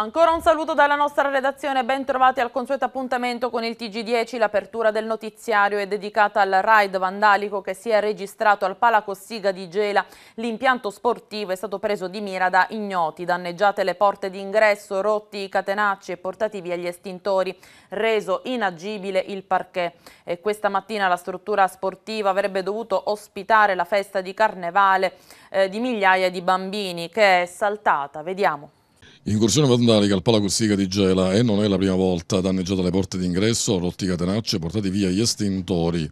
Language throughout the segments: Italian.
Ancora un saluto dalla nostra redazione, bentrovati al consueto appuntamento con il TG10. L'apertura del notiziario è dedicata al raid vandalico che si è registrato al Palacossiga di Gela. L'impianto sportivo è stato preso di mira da ignoti, danneggiate le porte d'ingresso, rotti i catenacci e portati via gli estintori, reso inagibile il parquet. E questa mattina la struttura sportiva avrebbe dovuto ospitare la festa di carnevale eh, di migliaia di bambini che è saltata. Vediamo. Incursione vandalica al Pala Corsica di Gela e non è la prima volta, danneggiata le porte d'ingresso, rotti catenacce, portati via gli estintori.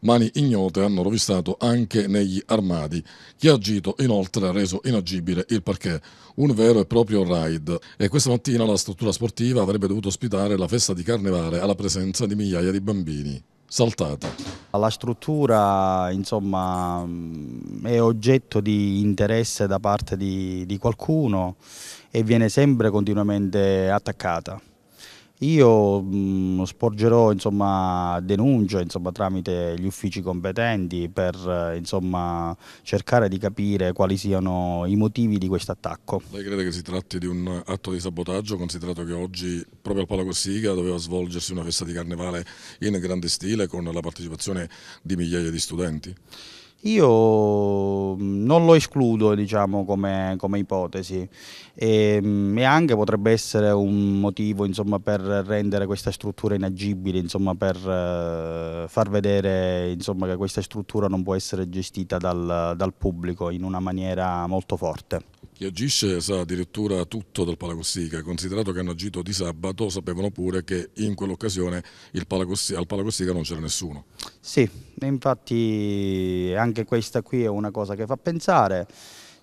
Mani ignote hanno rovistato anche negli armadi. Chi ha agito inoltre ha reso inagibile il parquet, un vero e proprio raid. E questa mattina la struttura sportiva avrebbe dovuto ospitare la festa di carnevale alla presenza di migliaia di bambini. Saltata. La struttura insomma, mm, è oggetto di interesse da parte di, di qualcuno e viene sempre continuamente attaccata. Io mh, mm, sporgerò insomma, denunce insomma, tramite gli uffici competenti per insomma, cercare di capire quali siano i motivi di questo attacco. Lei crede che si tratti di un atto di sabotaggio considerato che oggi proprio al Palo Corsica doveva svolgersi una festa di carnevale in grande stile con la partecipazione di migliaia di studenti? Io mm, non lo escludo diciamo, come, come ipotesi e, ehm, e, anche potrebbe essere un motivo insomma, per rendere questa struttura inagibile, insomma, per eh, far vedere insomma, che questa struttura non può essere gestita dal, dal pubblico in una maniera molto forte. Chi agisce sa addirittura tutto del Palacostica, considerato che hanno agito di sabato, sapevano pure che in quell'occasione al Palacostica non c'era nessuno. Sì, infatti anche questa qui è una cosa che fa pensare.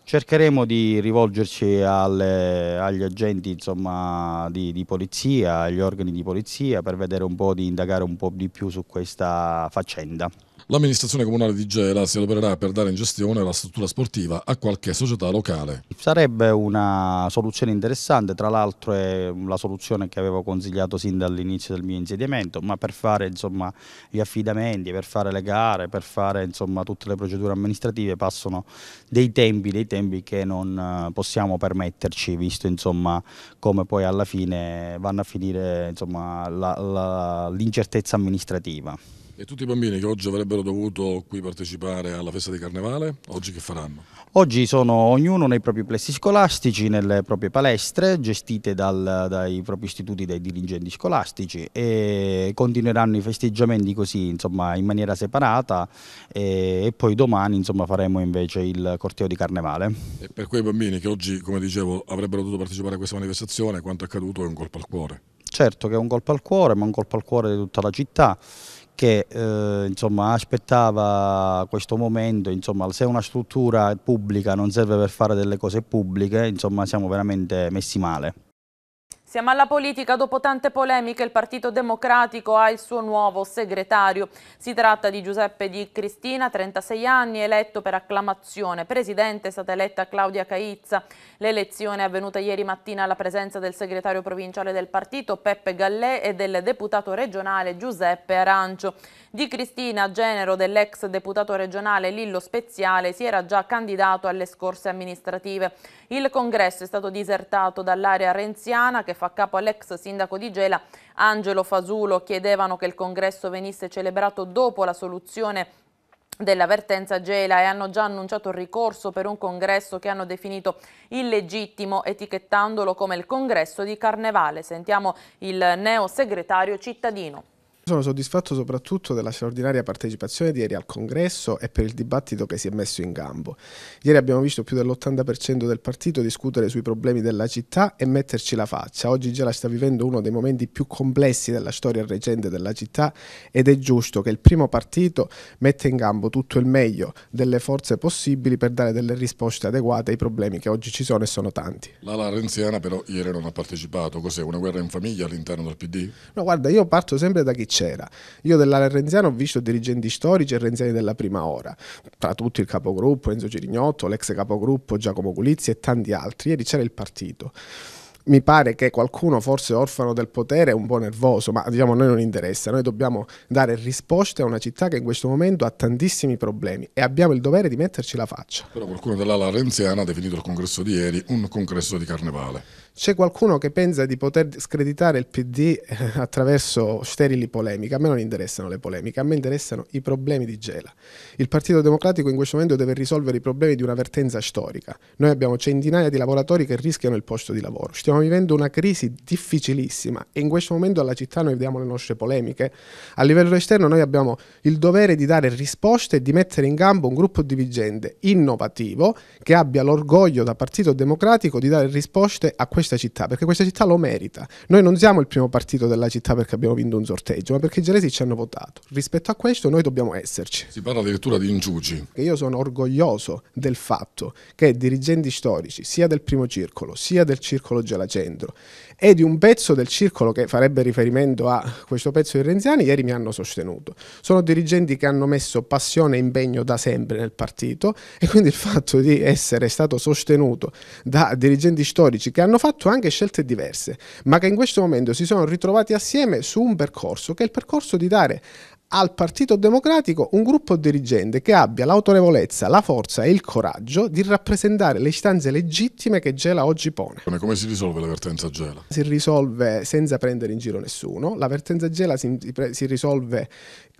Cercheremo di rivolgerci alle, agli agenti insomma, di, di, polizia, agli organi di polizia per vedere un po', di indagare un po' di più su questa faccenda. L'amministrazione comunale di Gela si adopererà per dare in gestione la struttura sportiva a qualche società locale. Sarebbe una soluzione interessante, tra l'altro è la soluzione che avevo consigliato sin dall'inizio del mio insediamento, ma per fare insomma, gli affidamenti, per fare le gare, per fare insomma, tutte le procedure amministrative passano dei tempi, dei tempi che non eh, possiamo permetterci, visto insomma, come poi alla fine vanno a finire l'incertezza amministrativa. E tutti i bambini che oggi avrebbero dovuto qui partecipare alla festa di carnevale, oggi che faranno? Oggi sono ognuno nei propri plessi scolastici, nelle proprie palestre, gestite dal, dai propri istituti, dai dirigenti scolastici e continueranno i festeggiamenti così, insomma, in maniera separata e, e poi domani, insomma, faremo invece il corteo di carnevale. E per quei bambini che oggi, come dicevo, avrebbero dovuto partecipare a questa manifestazione, quanto accaduto è un colpo al cuore. Certo che è un colpo al cuore, ma un colpo al cuore di tutta la città che eh, insomma, aspettava questo momento, insomma, se una struttura pubblica non serve per fare delle cose pubbliche, insomma, siamo veramente messi male. Siamo alla politica, dopo tante polemiche il Partito Democratico ha il suo nuovo segretario. Si tratta di Giuseppe Di Cristina, 36 anni, eletto per acclamazione. Presidente è stata eletta Claudia Caizza. L'elezione è avvenuta ieri mattina alla presenza del segretario provinciale del partito Peppe Gallè e del deputato regionale Giuseppe Arancio. Di Cristina, genero dell'ex deputato regionale Lillo Speziale, si era già candidato alle scorse amministrative. Il congresso è stato disertato dall'area renziana che fa capo all'ex sindaco di Gela Angelo Fasulo chiedevano che il congresso venisse celebrato dopo la soluzione dell'avvertenza Gela e hanno già annunciato il ricorso per un congresso che hanno definito illegittimo etichettandolo come il congresso di Carnevale. Sentiamo il neo segretario cittadino. Sono soddisfatto soprattutto della straordinaria partecipazione di ieri al congresso e per il dibattito che si è messo in gambo. Ieri abbiamo visto più dell'80% del partito discutere sui problemi della città e metterci la faccia. Oggi Gela sta vivendo uno dei momenti più complessi della storia recente della città ed è giusto che il primo partito metta in gambo tutto il meglio delle forze possibili per dare delle risposte adeguate ai problemi che oggi ci sono e sono tanti. La Larenziana però ieri non ha partecipato. Cos'è una guerra in famiglia all'interno del PD? No, guarda, io parto sempre da chi c'era. Io dell'area renziana ho visto dirigenti storici e renziani della prima ora, tra tutti il capogruppo Enzo Cirignotto, l'ex capogruppo Giacomo Culizzi e tanti altri. Ieri c'era il partito mi pare che qualcuno forse orfano del potere è un po' nervoso, ma diciamo a noi non interessa, noi dobbiamo dare risposte a una città che in questo momento ha tantissimi problemi e abbiamo il dovere di metterci la faccia. Però qualcuno dell'ala renziana ha definito il congresso di ieri un congresso di carnevale. C'è qualcuno che pensa di poter screditare il PD eh, attraverso sterili polemiche. A me non interessano le polemiche, a me interessano i problemi di Gela. Il Partito Democratico in questo momento deve risolvere i problemi di una vertenza storica. Noi abbiamo centinaia di lavoratori che rischiano il posto di lavoro. Stiamo vivendo una crisi difficilissima e in questo momento alla città noi vediamo le nostre polemiche. A livello esterno noi abbiamo il dovere di dare risposte e di mettere in campo un gruppo dirigente innovativo che abbia l'orgoglio da Partito Democratico di dare risposte a questo questa città, perché questa città lo merita. Noi non siamo il primo partito della città perché abbiamo vinto un sorteggio, ma perché i genesi ci hanno votato. Rispetto a questo noi dobbiamo esserci. Si parla addirittura di ingiugi. Io sono orgoglioso del fatto che dirigenti storici, sia del primo circolo, sia del circolo Gelacendro, e di un pezzo del circolo che farebbe riferimento a questo pezzo di Renziani, ieri mi hanno sostenuto. Sono dirigenti che hanno messo passione e impegno da sempre nel partito e quindi il fatto di essere stato sostenuto da dirigenti storici che hanno fatto anche scelte diverse, ma che in questo momento si sono ritrovati assieme su un percorso che è il percorso di dare al Partito Democratico un gruppo dirigente che abbia l'autorevolezza, la forza e il coraggio di rappresentare le istanze legittime che Gela oggi pone. Come si risolve l'avvertenza Gela? Si risolve senza prendere in giro nessuno, l'avvertenza Gela si, si risolve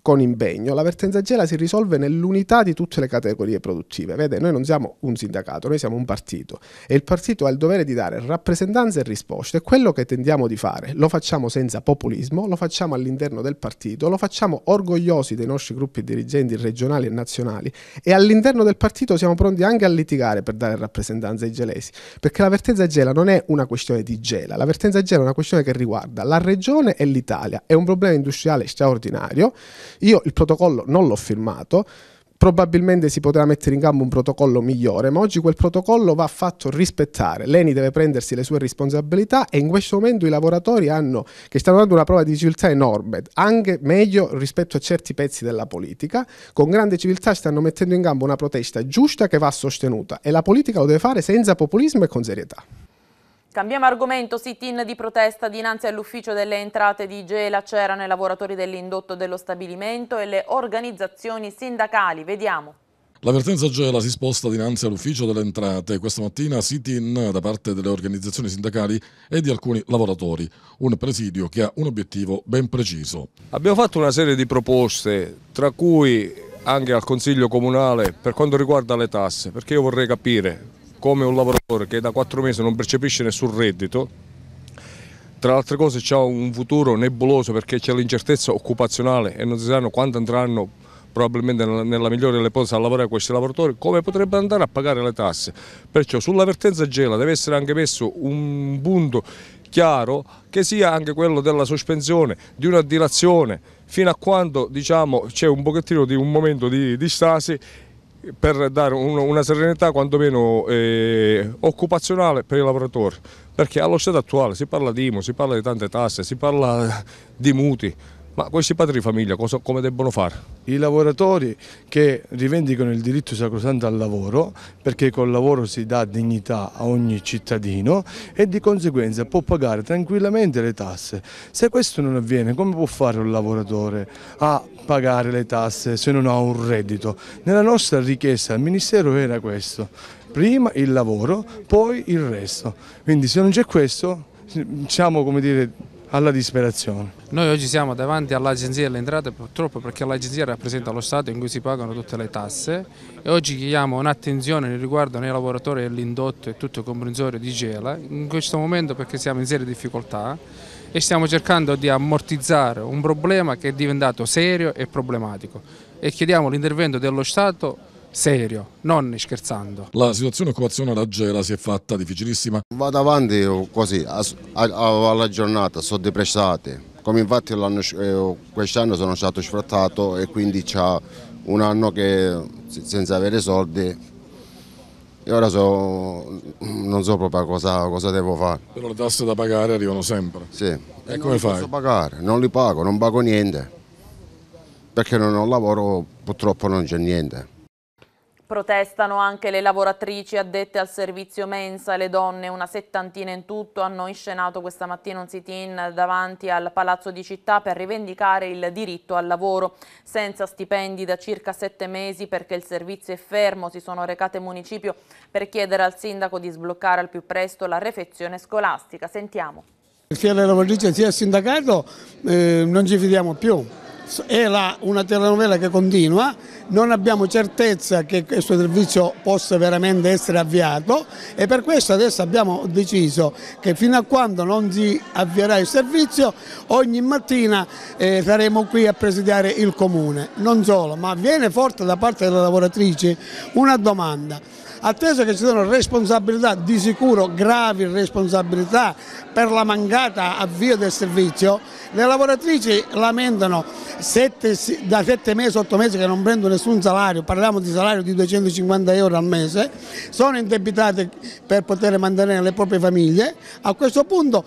con impegno, la vertenza gela si risolve nell'unità di tutte le categorie produttive. Vede, noi non siamo un sindacato, noi siamo un partito e il partito ha il dovere di dare rappresentanza e risposte. Quello che tendiamo di fare lo facciamo senza populismo, lo facciamo all'interno del partito, lo facciamo orgogliosi dei nostri gruppi dirigenti regionali e nazionali e all'interno del partito siamo pronti anche a litigare per dare rappresentanza ai gelesi, perché la vertenza gela non è una questione di gela, la vertenza gela è una questione che riguarda la regione e l'Italia, è un problema industriale straordinario io il protocollo non l'ho firmato, probabilmente si potrà mettere in campo un protocollo migliore, ma oggi quel protocollo va fatto rispettare. L'ENI deve prendersi le sue responsabilità e in questo momento i lavoratori hanno, che stanno dando una prova di civiltà enorme, anche meglio rispetto a certi pezzi della politica, con grande civiltà stanno mettendo in campo una protesta giusta che va sostenuta e la politica lo deve fare senza populismo e con serietà. Cambiamo argomento, sit-in di protesta dinanzi all'ufficio delle entrate di Gela c'erano i lavoratori dell'indotto dello stabilimento e le organizzazioni sindacali, vediamo. L'avvertenza Gela si sposta dinanzi all'ufficio delle entrate. Questa mattina sit-in da parte delle organizzazioni sindacali e di alcuni lavoratori. Un presidio che ha un obiettivo ben preciso. Abbiamo fatto una serie di proposte, tra cui anche al Consiglio Comunale, per quanto riguarda le tasse, perché io vorrei capire come un lavoratore che da quattro mesi non percepisce nessun reddito, tra le altre cose c'è un futuro nebuloso perché c'è l'incertezza occupazionale e non si sanno quando andranno probabilmente nella migliore delle cose a lavorare questi lavoratori, come potrebbero andare a pagare le tasse. Perciò sull'avvertenza gela deve essere anche messo un punto chiaro che sia anche quello della sospensione, di una dilazione, fino a quando diciamo, c'è un pochettino di un momento di, di stasi per dare un, una serenità quantomeno eh, occupazionale per i lavoratori, perché allo stato attuale si parla di IMO, si parla di tante tasse, si parla di muti, ma questi padri di famiglia cosa, come debbono fare? I lavoratori che rivendicano il diritto sacrosanto al lavoro, perché col lavoro si dà dignità a ogni cittadino e di conseguenza può pagare tranquillamente le tasse. Se questo non avviene, come può fare un lavoratore a pagare le tasse se non ha un reddito. Nella nostra richiesta al Ministero era questo, prima il lavoro, poi il resto. Quindi se non c'è questo siamo come dire alla disperazione. Noi oggi siamo davanti all'Agenzia delle Entrate purtroppo perché l'Agenzia rappresenta lo Stato in cui si pagano tutte le tasse e oggi chiediamo un'attenzione riguardo ai lavoratori dell'indotto e tutto il comprensorio di Gela, in questo momento perché siamo in serie difficoltà e stiamo cercando di ammortizzare un problema che è diventato serio e problematico e chiediamo l'intervento dello Stato serio, non scherzando. La situazione occupazionale a Gela si è fatta difficilissima? Vado avanti eh, così, alla giornata, sono depressate, come infatti eh, quest'anno sono stato sfrattato e quindi c'è un anno che senza avere soldi io ora so, non so proprio cosa, cosa, devo fare. Però le tasse da pagare arrivano sempre. Sì. E, e come fai? Non posso pagare, non li pago, non pago niente. Perché non, ho lavoro, purtroppo non c'è niente. Protestano anche le lavoratrici addette al servizio mensa, le donne, una settantina in tutto, hanno inscenato questa mattina un sit-in davanti al Palazzo di Città per rivendicare il diritto al lavoro. Senza stipendi da circa sette mesi perché il servizio è fermo, si sono recate in municipio per chiedere al sindaco di sbloccare al più presto la refezione scolastica. Sentiamo. Sia le lavoratrici sia il sindacato eh, non ci fidiamo più è la, una telenovela che continua, non abbiamo certezza che questo servizio possa veramente essere avviato e per questo adesso abbiamo deciso che fino a quando non si avvierà il servizio ogni mattina eh, saremo qui a presidiare il comune. Non solo, ma viene forte da parte delle lavoratrici una domanda atteso che ci sono responsabilità, di sicuro gravi responsabilità per la mancata avvio del servizio, le lavoratrici lamentano sette, da 7 mesi, 8 mesi che non prendono nessun salario, parliamo di salario di 250 euro al mese, sono indebitate per poter mantenere le proprie famiglie, a questo punto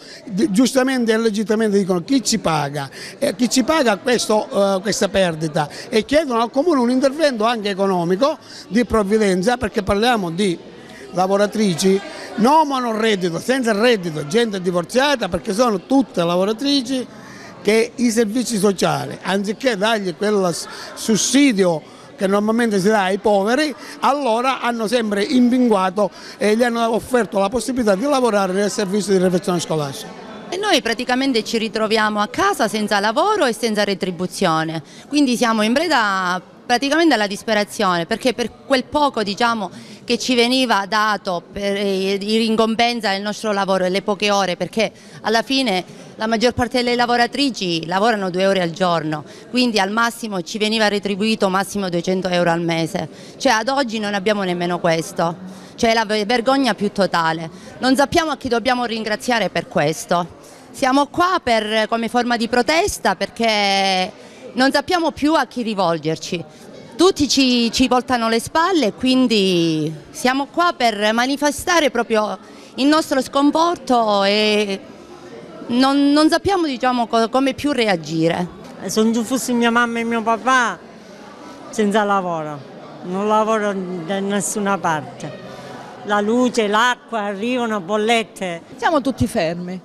giustamente e legittimamente dicono chi ci paga, eh, chi ci paga questo, eh, questa perdita e chiedono al Comune un intervento anche economico di provvidenza perché parliamo parliamo di lavoratrici non hanno reddito, senza reddito, gente divorziata perché sono tutte lavoratrici che i servizi sociali, anziché dargli quel sussidio che normalmente si dà ai poveri, allora hanno sempre impinguato e gli hanno offerto la possibilità di lavorare nel servizio di refezione scolastica. E noi praticamente ci ritroviamo a casa senza lavoro e senza retribuzione, quindi siamo in preda praticamente alla disperazione, perché per quel poco diciamo, che ci veniva dato per, eh, in ricompensa del nostro lavoro, le poche ore, perché alla fine la maggior parte delle lavoratrici lavorano due ore al giorno, quindi al massimo ci veniva retribuito massimo 200 euro al mese, cioè ad oggi non abbiamo nemmeno questo, cioè la vergogna più totale, non sappiamo a chi dobbiamo ringraziare per questo. Siamo qua per, come forma di protesta perché non sappiamo più a chi rivolgerci tutti ci, ci voltano le spalle, e quindi siamo qua per manifestare proprio il nostro sconforto e non, non sappiamo diciamo, come più reagire. Eh, se non fossi mia mamma e mio papà, senza lavoro, non lavoro da nessuna parte. La luce, l'acqua, arrivano bollette. Siamo tutti fermi.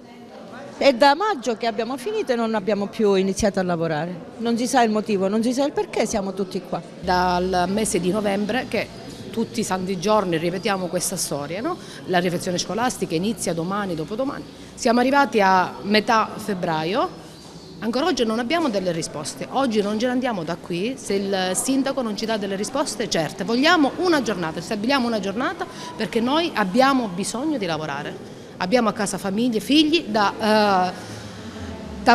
È da maggio che abbiamo finito e non abbiamo più iniziato a lavorare. Non si sa il motivo, non si sa il perché siamo tutti qua. Dal mese di novembre che tutti i santi giorni ripetiamo questa storia, no? la riflessione scolastica inizia domani, dopodomani. Siamo arrivati a metà febbraio, Ancora oggi non abbiamo delle risposte, oggi non ce ne andiamo da qui, se il sindaco non ci dà delle risposte certe, vogliamo una giornata, stabiliamo una giornata perché noi abbiamo bisogno di lavorare abbiamo a casa famiglie, figli da, eh, da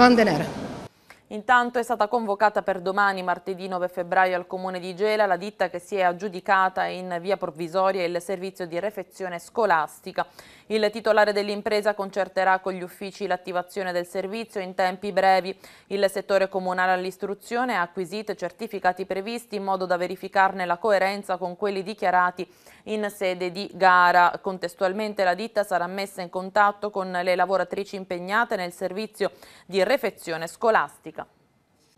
Intanto è stata convocata per domani, martedì 9 febbraio, al Comune di Gela la ditta che si è aggiudicata in via provvisoria il servizio di refezione scolastica. Il titolare dell'impresa concerterà con gli uffici l'attivazione del servizio in tempi brevi. Il settore comunale all'istruzione ha acquisito certificati previsti in modo da verificarne la coerenza con quelli dichiarati in sede di gara. Contestualmente la ditta sarà messa in contatto con le lavoratrici impegnate nel servizio di refezione scolastica.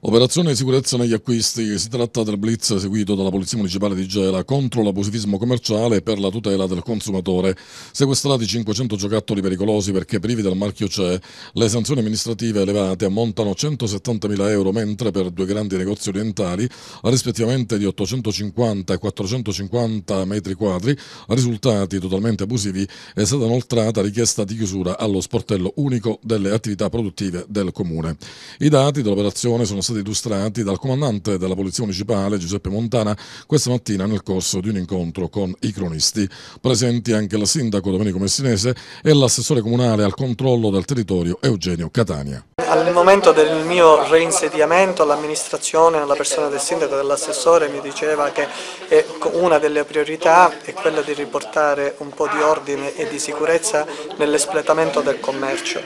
Operazione di sicurezza negli acquisti. Si tratta del blitz eseguito dalla Polizia Municipale di Gela contro l'abusivismo commerciale per la tutela del consumatore. Sequestrati 500 giocattoli pericolosi perché privi del marchio CE. Le sanzioni amministrative elevate ammontano 170.000 euro, mentre per due grandi negozi orientali, rispettivamente di 850 e 450 metri quadri, risultati totalmente abusivi, è stata inoltrata richiesta di chiusura allo sportello unico delle attività produttive del Comune. I dati dell'operazione sono stati stati illustrati dal comandante della Polizia Municipale Giuseppe Montana questa mattina nel corso di un incontro con i cronisti. Presenti anche il sindaco Domenico Messinese e l'assessore comunale al controllo del territorio Eugenio Catania. Al momento del mio reinsediamento l'amministrazione, la persona del sindaco e dell'assessore mi diceva che eh, una delle priorità è quella di riportare un po' di ordine e di sicurezza nell'espletamento del commercio.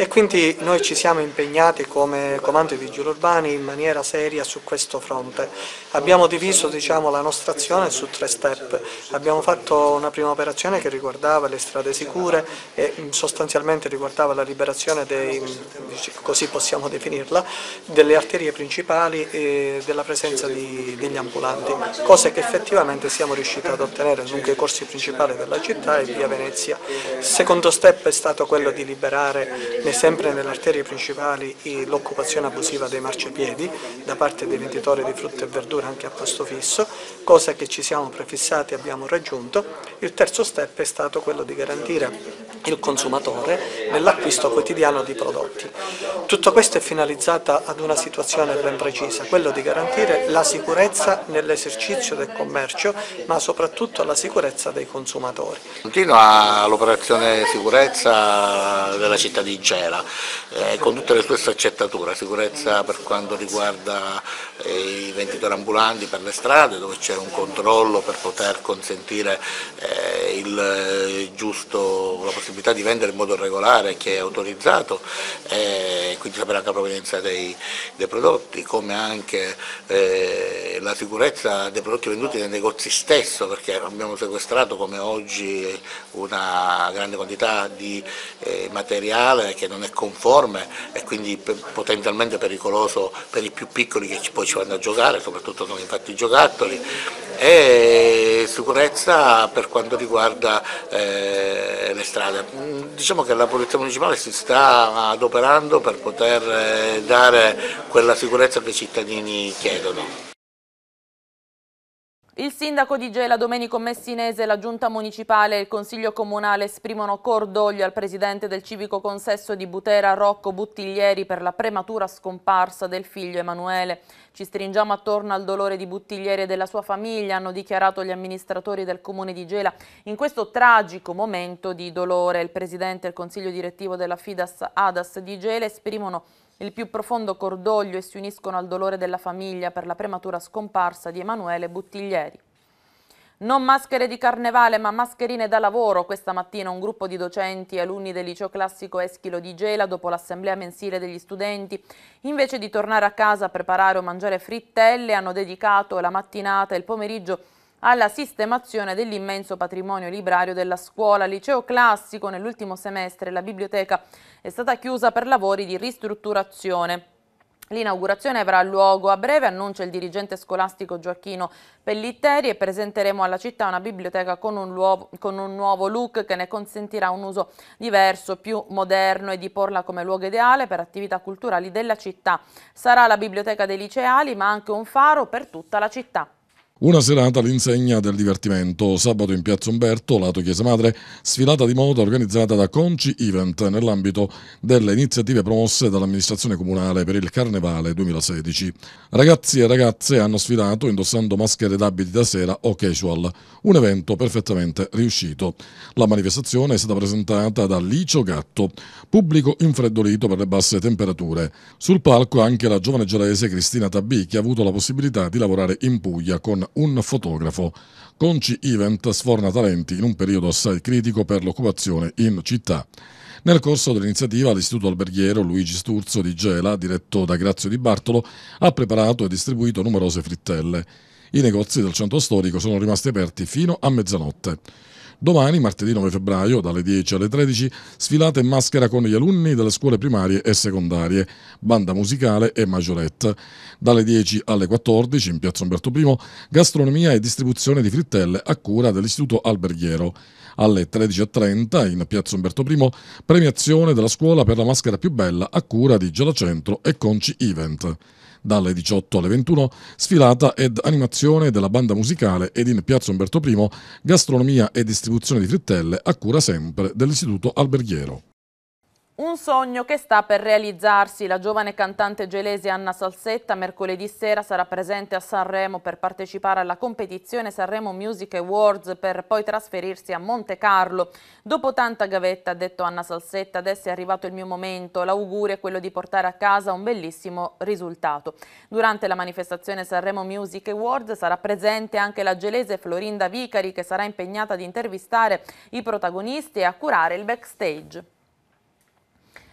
E quindi noi ci siamo impegnati come Comando dei Vigili Urbani in maniera seria su questo fronte. Abbiamo diviso diciamo, la nostra azione su tre step. Abbiamo fatto una prima operazione che riguardava le strade sicure e mm, sostanzialmente riguardava la liberazione dei, così possiamo definirla, delle arterie principali e della presenza di, degli ambulanti, cose che effettivamente siamo riusciti ad ottenere lungo i corsi principali della città e via Venezia. Il secondo step è stato quello di liberare e sempre nelle arterie principali l'occupazione abusiva dei marciapiedi da parte dei venditori di frutta e verdura anche a posto fisso, cosa che ci siamo prefissati e abbiamo raggiunto. Il terzo step è stato quello di garantire il consumatore nell'acquisto quotidiano di prodotti. Tutto questo è finalizzato ad una situazione ben precisa, quello di garantire la sicurezza nell'esercizio del commercio, ma soprattutto la sicurezza dei consumatori. Continua l'operazione sicurezza della città di Genova c'era, eh, con tutte le sue sfaccettature, sicurezza per quanto riguarda eh, i venditori ambulanti per le strade, dove c'è un controllo per poter consentire eh, il, eh, giusto, la possibilità di vendere in modo regolare che è autorizzato, eh, quindi sapere anche la provenienza dei, dei prodotti, come anche eh, la sicurezza dei prodotti venduti nei negozi stesso, perché abbiamo sequestrato come oggi una grande quantità di eh, materiale che non è conforme e quindi potenzialmente pericoloso per i più piccoli che poi ci vanno a giocare, soprattutto sono infatti i giocattoli, e sicurezza per quanto riguarda eh, le strade. Mm, diciamo che la Polizia Municipale si sta adoperando per poter eh, dare quella sicurezza che i cittadini chiedono. Il sindaco di Gela Domenico Messinese, la giunta municipale e il consiglio comunale esprimono cordoglio al presidente del civico consesso di Butera Rocco Buttiglieri per la prematura scomparsa del figlio Emanuele. Ci stringiamo attorno al dolore di Buttiglieri e della sua famiglia, hanno dichiarato gli amministratori del comune di Gela in questo tragico momento di dolore. Il presidente e il consiglio direttivo della Fidas Adas di Gela esprimono cordoglio il più profondo cordoglio e si uniscono al dolore della famiglia per la prematura scomparsa di Emanuele Buttiglieri. Non maschere di carnevale ma mascherine da lavoro. Questa mattina un gruppo di docenti e alunni del liceo classico Eschilo di Gela, dopo l'assemblea mensile degli studenti, invece di tornare a casa a preparare o mangiare frittelle, hanno dedicato la mattinata e il pomeriggio a alla sistemazione dell'immenso patrimonio librario della scuola. Liceo classico nell'ultimo semestre la biblioteca è stata chiusa per lavori di ristrutturazione. L'inaugurazione avrà luogo a breve, annuncia il dirigente scolastico Gioacchino Pellitteri e presenteremo alla città una biblioteca con un, luogo, con un, nuovo look che ne consentirà un uso diverso, più moderno e di porla come luogo ideale per attività culturali della città. Sarà la biblioteca dei liceali ma anche un faro per tutta la città. Una serata all'insegna del divertimento, sabato in Piazza Umberto, lato Chiesa Madre, sfilata di moda organizzata da Conci Event nell'ambito delle iniziative promosse dall'amministrazione comunale per il Carnevale 2016. Ragazzi e ragazze hanno sfilato indossando maschere d'abiti da sera o casual, un evento perfettamente riuscito. La manifestazione è stata presentata da Licio Gatto, pubblico infreddolito per le basse temperature. Sul palco anche la giovane gelese Cristina Tabì che ha avuto la possibilità di lavorare in Puglia con un fotografo. Conci Event sforna talenti in un periodo assai critico per l'occupazione in città. Nel corso dell'iniziativa l'Istituto Alberghiero Luigi Sturzo di Gela, diretto da Grazio Di Bartolo, ha preparato e distribuito numerose frittelle. I negozi del centro storico sono rimasti aperti fino a mezzanotte. Domani, martedì 9 febbraio, dalle 10 alle 13, sfilate in maschera con gli alunni delle scuole primarie e secondarie, banda musicale e maggiorette. Dalle 10 alle 14, in piazza Umberto I, gastronomia e distribuzione di frittelle a cura dell'Istituto Alberghiero. Alle 13.30, in piazza Umberto I, premiazione della scuola per la maschera più bella a cura di Gelacentro e Conci Event dalle 18 alle 21, sfilata ed animazione della banda musicale ed in Piazza Umberto I gastronomia e distribuzione di frittelle a cura sempre dell'Istituto Alberghiero. Un sogno che sta per realizzarsi. La giovane cantante gelese Anna Salsetta mercoledì sera sarà presente a Sanremo per partecipare alla competizione Sanremo Music Awards per poi trasferirsi a Monte Carlo. Dopo tanta gavetta, ha detto Anna Salsetta, adesso è arrivato il mio momento. L'augurio è quello di portare a casa un bellissimo risultato. Durante la manifestazione Sanremo Music Awards sarà presente anche la gelese Florinda Vicari che sarà impegnata ad intervistare i protagonisti e a curare il backstage.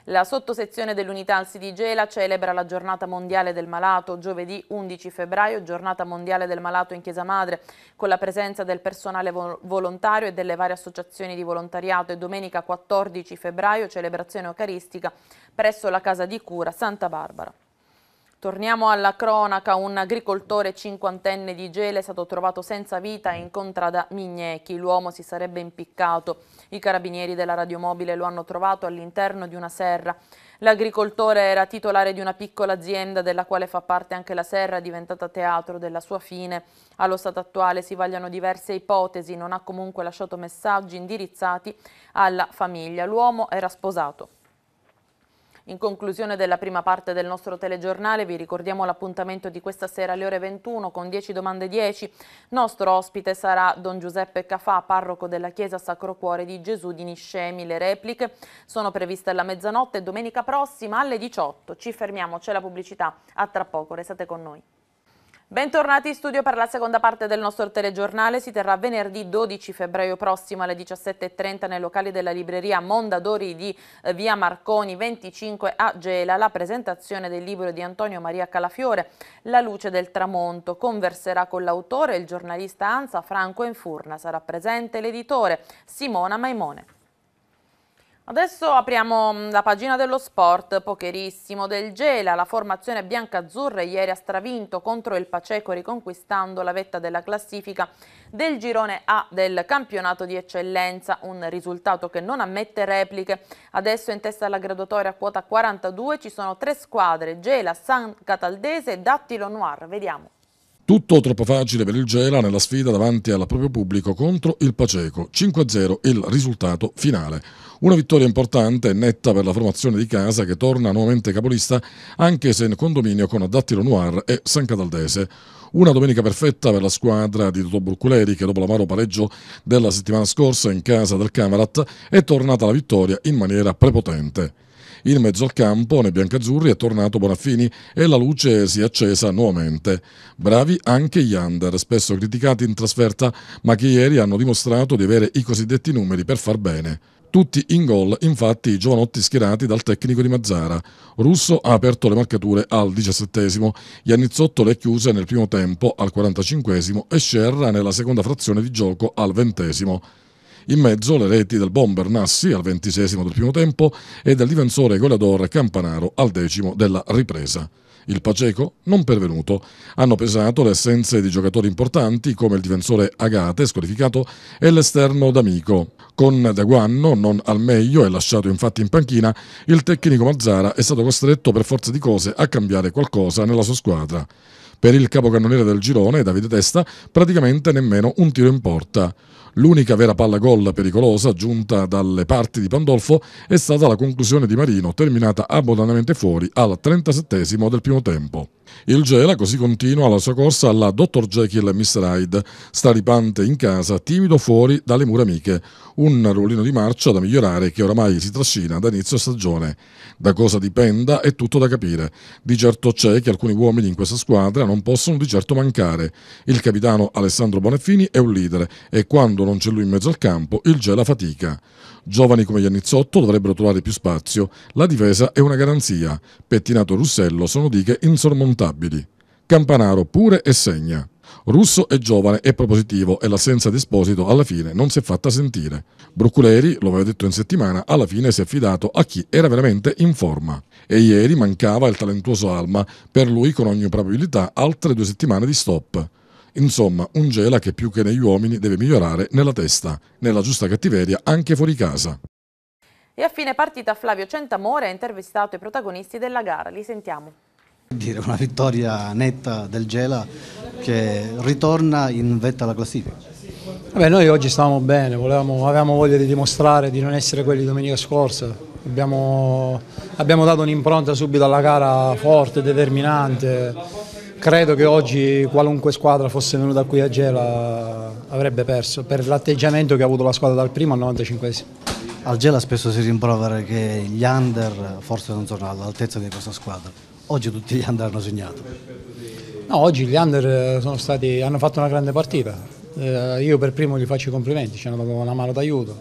La sottosezione dell'unità al Sidigela celebra la giornata mondiale del malato giovedì 11 febbraio, giornata mondiale del malato in Chiesa Madre, con la presenza del personale volontario e delle varie associazioni di volontariato e domenica 14 febbraio celebrazione eucaristica presso la casa di cura Santa Barbara. Torniamo alla cronaca, un agricoltore cinquantenne di Gela è stato trovato senza vita in contrada Mignechi, l'uomo si sarebbe impiccato, i carabinieri della radiomobile lo hanno trovato all'interno di una serra. L'agricoltore era titolare di una piccola azienda della quale fa parte anche la serra diventata teatro della sua fine. Allo stato attuale si vagliano diverse ipotesi, non ha comunque lasciato messaggi indirizzati alla famiglia, l'uomo era sposato. In conclusione della prima parte del nostro telegiornale vi ricordiamo l'appuntamento di questa sera alle ore 21 con 10 domande 10. Nostro ospite sarà Don Giuseppe Cafà, parroco della Chiesa Sacro Cuore di Gesù di Niscemi. Le repliche sono previste alla mezzanotte domenica prossima alle 18. Ci fermiamo, c'è la pubblicità. A tra poco, restate con noi. Bentornati in studio per la seconda parte del nostro telegiornale. Si terrà venerdì 12 febbraio prossimo alle 17.30 nei locali della libreria Mondadori di eh, via Marconi 25 a Gela la presentazione del libro di Antonio Maria Calafiore La luce del tramonto. Converserà con l'autore il giornalista Anza Franco Infurna. Sarà presente l'editore Simona Maimone. Adesso apriamo mm, la pagina dello sport, pocherissimo, del Gela, la formazione bianca-azzurra ieri ha stravinto contro il Paceco riconquistando la vetta della classifica del girone A del campionato di eccellenza, un risultato che non ammette repliche. Adesso in testa alla graduatoria a quota 42 ci sono tre squadre, Gela, San Cataldese e Dattilo Noir, vediamo. Tutto troppo facile per il Gela nella sfida davanti al proprio pubblico contro il Paceco. 5-0 il risultato finale. Una vittoria importante e netta per la formazione di casa che torna nuovamente capolista anche se in condominio con Dattilo Noir e San Cataldese. Una domenica perfetta per la squadra di Toto Burculeri che dopo l'amaro pareggio della settimana scorsa in casa del Camarat è tornata alla vittoria in maniera prepotente. In mezzo al campo, nei biancazzurri, è tornato Bonaffini e la luce si è accesa nuovamente. Bravi anche gli under, spesso criticati in trasferta, ma che ieri hanno dimostrato di avere i cosiddetti numeri per far bene. Tutti in gol, infatti, i giovanotti schierati dal tecnico di Mazzara. Russo ha aperto le marcature al diciassettesimo, Giannizzotto le chiuse nel primo tempo al quarantacinquesimo e Scerra nella seconda frazione di gioco al ventesimo. In mezzo le reti del bomber Nassi al ventisesimo del primo tempo e del difensore goleador Campanaro al decimo della ripresa. Il Paceco non pervenuto. Hanno pesato le essenze di giocatori importanti come il difensore Agate, squalificato, e l'esterno D'Amico. Con Daguanno non al meglio e lasciato infatti in panchina, il tecnico Mazzara è stato costretto per forza di cose a cambiare qualcosa nella sua squadra. Per il capocannoniere del girone, Davide Testa, praticamente nemmeno un tiro in porta. L'unica vera palla gol pericolosa giunta dalle parti di Pandolfo è stata la conclusione di Marino, terminata abbondantemente fuori al 37 del primo tempo. Il Gela così continua la sua corsa alla Dr. Jekyll e Mr. Hyde, staripante in casa, timido fuori dalle mura amiche, un ruolino di marcia da migliorare che oramai si trascina da inizio stagione. Da cosa dipenda è tutto da capire. Di certo c'è che alcuni uomini in questa squadra non possono di certo mancare. Il capitano Alessandro Boneffini è un leader e quando non c'è lui in mezzo al campo il Gela fatica. Giovani come Iannizzotto dovrebbero trovare più spazio, la difesa è una garanzia, Pettinato e Russello sono dighe insormontabili. Campanaro pure e segna. Russo è giovane e propositivo e l'assenza di Esposito alla fine non si è fatta sentire. Bruculeri, lo aveva detto in settimana, alla fine si è affidato a chi era veramente in forma. E ieri mancava il talentuoso Alma, per lui con ogni probabilità altre due settimane di stop. Insomma, un Gela che più che negli uomini deve migliorare nella testa, nella giusta cattiveria anche fuori casa. E a fine partita Flavio Centamore ha intervistato i protagonisti della gara, li sentiamo. Dire una vittoria netta del Gela che ritorna in vetta alla classifica. Beh, noi oggi stavamo bene, volevamo, avevamo voglia di dimostrare di non essere quelli di domenica scorsa. Abbiamo, abbiamo dato un'impronta subito alla gara forte, determinante Credo che oggi qualunque squadra fosse venuta qui a Gela avrebbe perso per l'atteggiamento che ha avuto la squadra dal primo al 95 al Gela spesso si rimprovera che gli under forse non sono all'altezza di questa squadra. Oggi tutti gli under hanno segnato. No, oggi gli under eh, stati, hanno fatto una grande partita. Eh, io per primo gli faccio i complimenti, ci hanno dato una mano d'aiuto.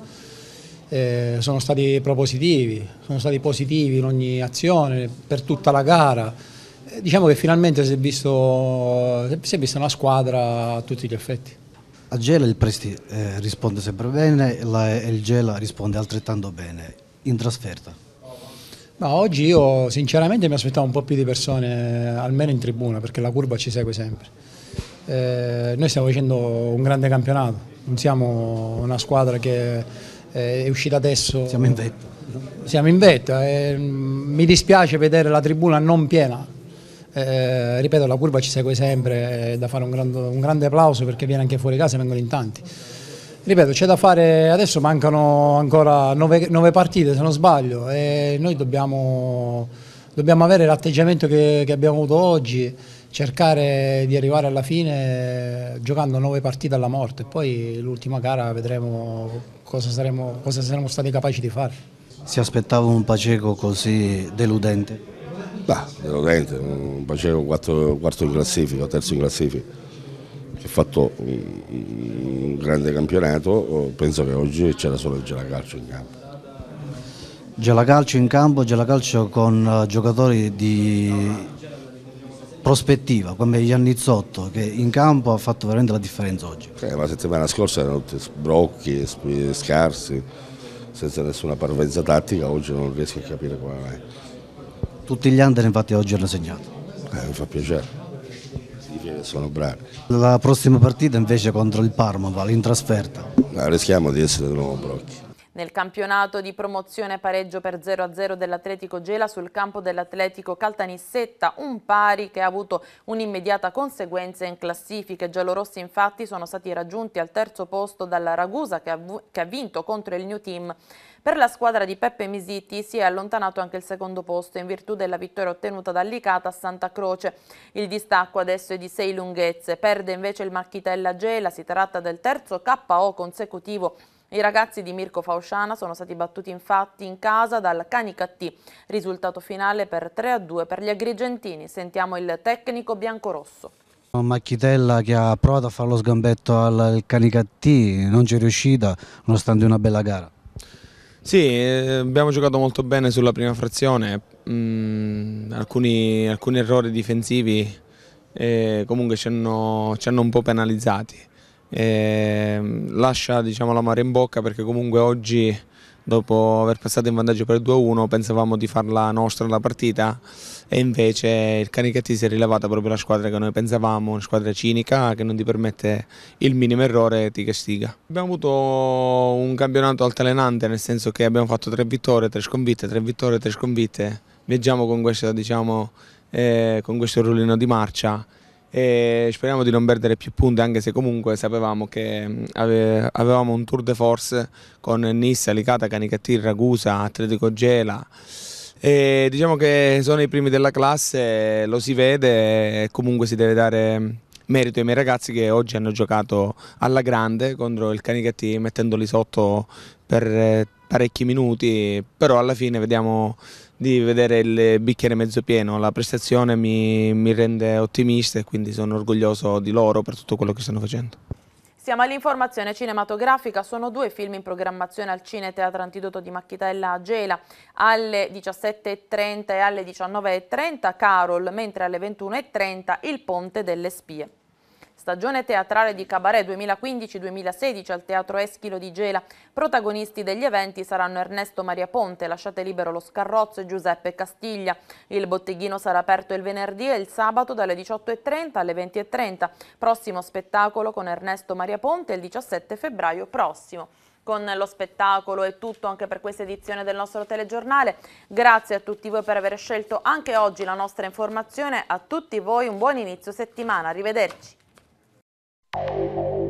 Eh, sono stati propositivi, sono stati positivi in ogni azione, per tutta la gara diciamo che finalmente si è, visto, si è vista una squadra a tutti gli effetti. A Gela il Presti eh, risponde sempre bene e il Gela risponde altrettanto bene in trasferta. No, oggi io sinceramente mi aspettavo un po' più di persone, almeno in tribuna, perché la curva ci segue sempre. Eh, noi stiamo facendo un grande campionato, non siamo una squadra che eh, è uscita adesso. Siamo in vetta. Siamo in vetta eh, mi dispiace vedere la tribuna non piena, eh, ripeto, la curva ci segue sempre, è eh, da fare un, grande, un grande applauso perché viene anche fuori casa e vengono in tanti. Ripeto, c'è da fare, adesso mancano ancora nove, nove partite se non sbaglio e noi dobbiamo, dobbiamo avere l'atteggiamento che, che abbiamo avuto oggi cercare di arrivare alla fine eh, giocando nove partite alla morte. Poi l'ultima gara vedremo cosa saremo, cosa saremo stati capaci di fare. Si aspettava un Paceco così deludente? Bah, veramente, mm, facevo quarto, quarto in classifica, terzo in classifica. Ho fatto un, un grande campionato, oh, penso che oggi c'era solo il Gelacalcio in campo. Gelacalcio in campo, Gelacalcio con eh, giocatori di prospettiva come Iannizzotto che in campo ha fatto veramente la differenza oggi. Eh, la settimana scorsa erano tutti sbrocchi, scarsi, senza nessuna parvenza tattica, oggi non riesco a capire come mai. Tutti gli under infatti oggi hanno segnato. Eh, mi fa piacere. Significa che sono bravi. La prossima partita invece contro il Parma, va in trasferta. No, rischiamo di essere di nuovo brocchi. Nel campionato di promozione pareggio per 0-0 dell'Atletico Gela sul campo dell'Atletico Caltanissetta, un pari che ha avuto un'immediata conseguenza in classifica. I giallorossi infatti sono stati raggiunti al terzo posto dalla Ragusa che ha vinto contro il New Team per la squadra di Peppe Misiti si è allontanato anche il secondo posto in virtù della vittoria ottenuta da a Santa Croce. Il distacco adesso è di sei lunghezze, perde invece il Marchitella Gela, si tratta del terzo KO consecutivo i ragazzi di Mirko Fausciana sono stati battuti infatti in casa dal Canicattì. Risultato finale per 3-2 per gli agrigentini. Sentiamo il tecnico biancorosso. Macchitella che ha provato a fare lo sgambetto al Canicattì, non ci è riuscita nonostante una bella gara. Sì, eh, abbiamo giocato molto bene sulla prima frazione, mm, alcuni, alcuni, errori difensivi eh, comunque ci hanno, ci hanno, un po' penalizzati. Eh, lascia diciamo, la mare in bocca perché comunque oggi dopo aver passato in vantaggio per il 2-1 pensavamo di farla nostra la partita e invece il Canichetti si è rilevata proprio la squadra che noi pensavamo, una squadra cinica che non ti permette il minimo errore e ti castiga. Abbiamo avuto un campionato altalenante nel senso che abbiamo fatto tre vittorie, tre sconfitte, tre vittorie, tre sconfitte, viaggiamo con questo, diciamo, eh, con questo rullino di marcia e speriamo di non perdere più punti anche se comunque sapevamo che mm, avevamo un tour de force con Nissa, Licata, Canicatir, Ragusa, Atletico Gela e diciamo che sono i primi della classe, lo si vede e comunque si deve dare mm, merito ai miei ragazzi che oggi hanno giocato alla grande contro il Canicatir mettendoli sotto per eh, parecchi minuti però alla fine vediamo di vedere il bicchiere mezzo pieno, la prestazione mi, mi rende ottimista e quindi sono orgoglioso di loro per tutto quello che stanno facendo. Siamo all'informazione cinematografica, sono due film in programmazione al Cine Teatro Antidoto di Macchitella a Gela alle 17.30 e alle 19.30 Carol, mentre alle 21.30 Il Ponte delle Spie. Stagione teatrale di Cabaret 2015-2016 al Teatro Eschilo di Gela. Protagonisti degli eventi saranno Ernesto Maria Ponte, Lasciate libero lo scarrozzo e Giuseppe Castiglia. Il botteghino sarà aperto il venerdì e il sabato dalle 18.30 alle 20.30. Prossimo spettacolo con Ernesto Maria Ponte il 17 febbraio prossimo con lo spettacolo è tutto anche per questa edizione del nostro telegiornale. Grazie a tutti voi per aver scelto anche oggi la nostra informazione. A tutti voi un buon inizio settimana. Arrivederci. Thank you.